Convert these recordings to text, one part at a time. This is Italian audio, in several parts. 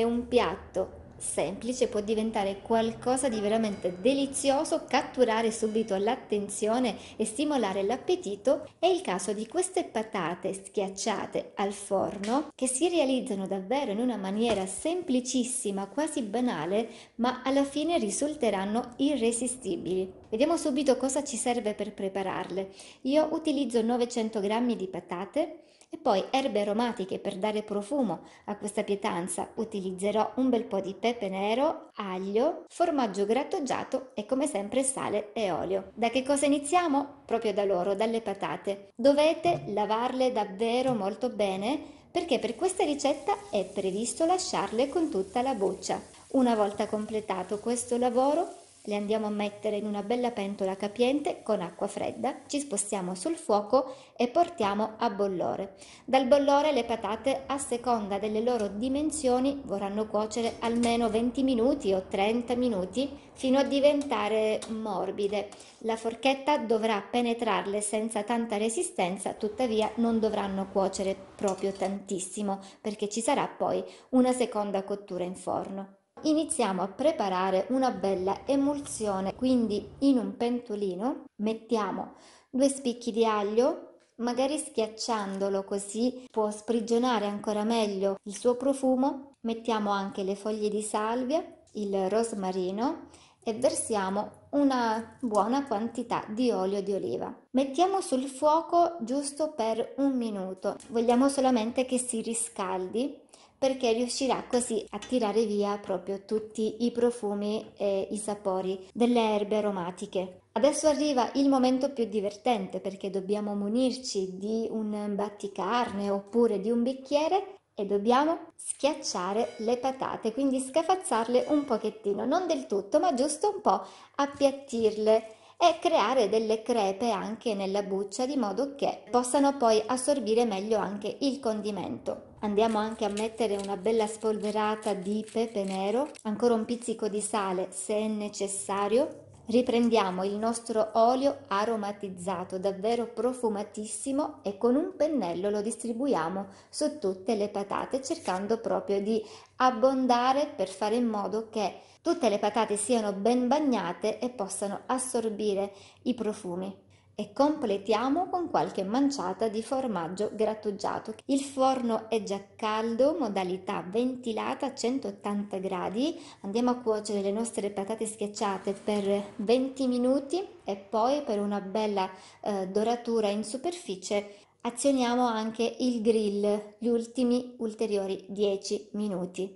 è un piatto semplice può diventare qualcosa di veramente delizioso, catturare subito l'attenzione e stimolare l'appetito, è il caso di queste patate schiacciate al forno che si realizzano davvero in una maniera semplicissima, quasi banale, ma alla fine risulteranno irresistibili. Vediamo subito cosa ci serve per prepararle. Io utilizzo 900 g di patate e poi erbe aromatiche per dare profumo a questa pietanza. Utilizzerò un bel po' di pepe nero, aglio, formaggio grattugiato e come sempre sale e olio. Da che cosa iniziamo? Proprio da loro, dalle patate. Dovete lavarle davvero molto bene perché per questa ricetta è previsto lasciarle con tutta la buccia. Una volta completato questo lavoro le andiamo a mettere in una bella pentola capiente con acqua fredda, ci spostiamo sul fuoco e portiamo a bollore. Dal bollore le patate, a seconda delle loro dimensioni, vorranno cuocere almeno 20 minuti o 30 minuti fino a diventare morbide. La forchetta dovrà penetrarle senza tanta resistenza, tuttavia non dovranno cuocere proprio tantissimo perché ci sarà poi una seconda cottura in forno iniziamo a preparare una bella emulsione, quindi in un pentolino mettiamo due spicchi di aglio, magari schiacciandolo così può sprigionare ancora meglio il suo profumo. Mettiamo anche le foglie di salvia, il rosmarino e versiamo una buona quantità di olio di oliva. Mettiamo sul fuoco giusto per un minuto, vogliamo solamente che si riscaldi perché riuscirà così a tirare via proprio tutti i profumi e i sapori delle erbe aromatiche. Adesso arriva il momento più divertente perché dobbiamo munirci di un batticarne oppure di un bicchiere e dobbiamo schiacciare le patate, quindi scafazzarle un pochettino, non del tutto, ma giusto un po', appiattirle e creare delle crepe anche nella buccia di modo che possano poi assorbire meglio anche il condimento andiamo anche a mettere una bella spolverata di pepe nero, ancora un pizzico di sale se è necessario. Riprendiamo il nostro olio aromatizzato, davvero profumatissimo, e con un pennello lo distribuiamo su tutte le patate, cercando proprio di abbondare per fare in modo che tutte le patate siano ben bagnate e possano assorbire i profumi e completiamo con qualche manciata di formaggio grattugiato. Il forno è già caldo, modalità ventilata a 180 gradi. Andiamo a cuocere le nostre patate schiacciate per 20 minuti e poi per una bella eh, doratura in superficie azioniamo anche il grill, gli ultimi ulteriori 10 minuti.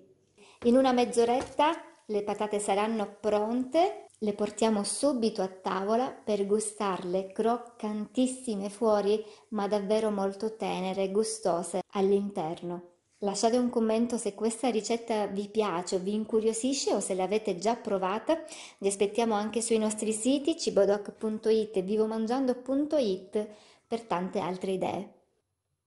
In una mezz'oretta le patate saranno pronte le portiamo subito a tavola per gustarle croccantissime fuori, ma davvero molto tenere e gustose all'interno. Lasciate un commento se questa ricetta vi piace o vi incuriosisce o se l'avete già provata. Vi aspettiamo anche sui nostri siti cibodoc.it e vivomangiando.it per tante altre idee.